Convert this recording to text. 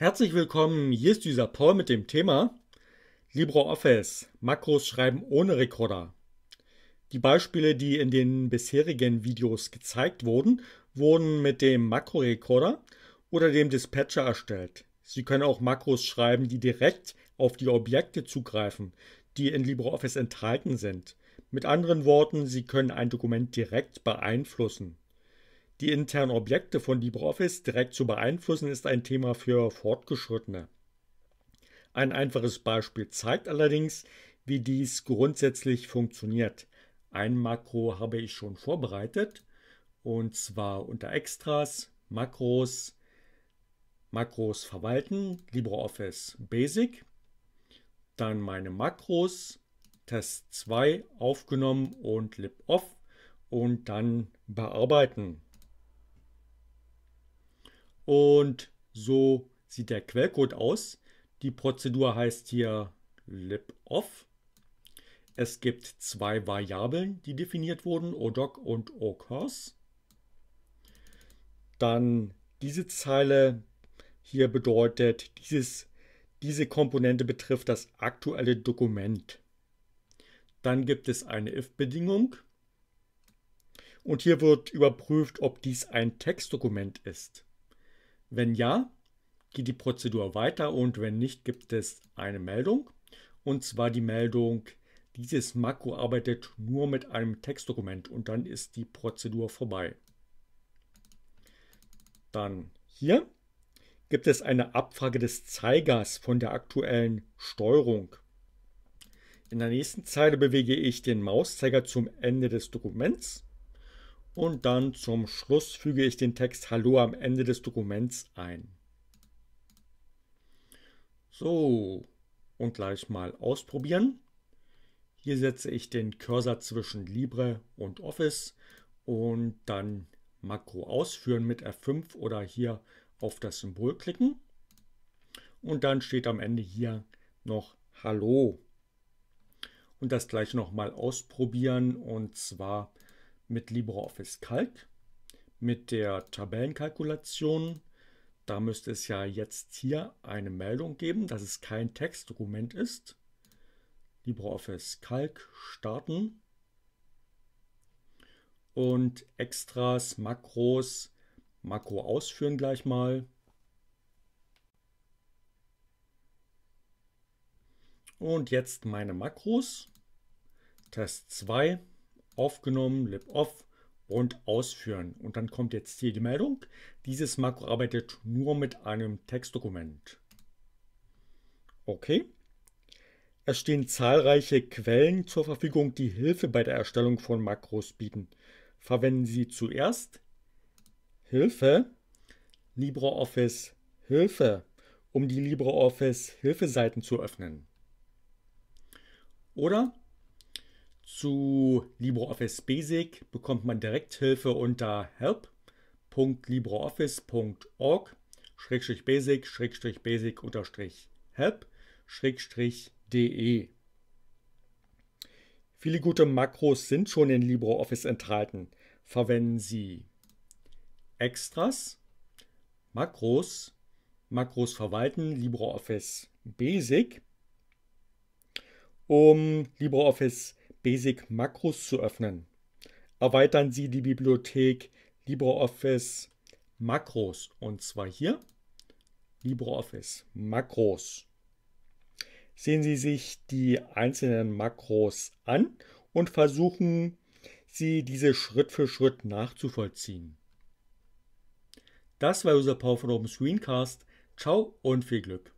Herzlich willkommen, hier ist dieser Paul mit dem Thema LibreOffice, Makros schreiben ohne Rekorder. Die Beispiele, die in den bisherigen Videos gezeigt wurden, wurden mit dem Makrorekorder oder dem Dispatcher erstellt. Sie können auch Makros schreiben, die direkt auf die Objekte zugreifen, die in LibreOffice enthalten sind. Mit anderen Worten, Sie können ein Dokument direkt beeinflussen. Die internen Objekte von LibreOffice direkt zu beeinflussen, ist ein Thema für Fortgeschrittene. Ein einfaches Beispiel zeigt allerdings, wie dies grundsätzlich funktioniert. Ein Makro habe ich schon vorbereitet, und zwar unter Extras, Makros, Makros verwalten, LibreOffice Basic, dann meine Makros, Test 2 aufgenommen und LibOff und dann bearbeiten. Und so sieht der Quellcode aus. Die Prozedur heißt hier lib Es gibt zwei Variablen, die definiert wurden, odoc und ocurs. Dann diese Zeile hier bedeutet, dieses, diese Komponente betrifft das aktuelle Dokument. Dann gibt es eine if-Bedingung. Und hier wird überprüft, ob dies ein Textdokument ist. Wenn ja, geht die Prozedur weiter und wenn nicht, gibt es eine Meldung. Und zwar die Meldung, dieses Makro arbeitet nur mit einem Textdokument und dann ist die Prozedur vorbei. Dann hier gibt es eine Abfrage des Zeigers von der aktuellen Steuerung. In der nächsten Zeile bewege ich den Mauszeiger zum Ende des Dokuments und dann zum Schluss füge ich den Text Hallo am Ende des Dokuments ein. So, und gleich mal ausprobieren. Hier setze ich den Cursor zwischen Libre und Office und dann Makro ausführen mit F5 oder hier auf das Symbol klicken. Und dann steht am Ende hier noch Hallo. Und das gleich nochmal ausprobieren und zwar mit LibreOffice Calc, mit der Tabellenkalkulation. Da müsste es ja jetzt hier eine Meldung geben, dass es kein Textdokument ist. LibreOffice Calc starten und Extras, Makros, Makro ausführen gleich mal. Und jetzt meine Makros. Test 2 aufgenommen, libOff und ausführen. Und dann kommt jetzt hier die Meldung, dieses Makro arbeitet nur mit einem Textdokument. Okay. Es stehen zahlreiche Quellen zur Verfügung, die Hilfe bei der Erstellung von Makros bieten. Verwenden Sie zuerst Hilfe, LibreOffice Hilfe, um die LibreOffice Hilfeseiten zu öffnen. Oder zu LibreOffice Basic bekommt man Direkthilfe unter help.libreoffice.org basic basic help de Viele gute Makros sind schon in LibreOffice enthalten. Verwenden Sie Extras, Makros, Makros verwalten, LibreOffice Basic, um LibreOffice Basic Makros zu öffnen. Erweitern Sie die Bibliothek LibreOffice Makros und zwar hier LibreOffice Makros. Sehen Sie sich die einzelnen Makros an und versuchen Sie diese Schritt für Schritt nachzuvollziehen. Das war unser Power von Open Screencast. Ciao und viel Glück.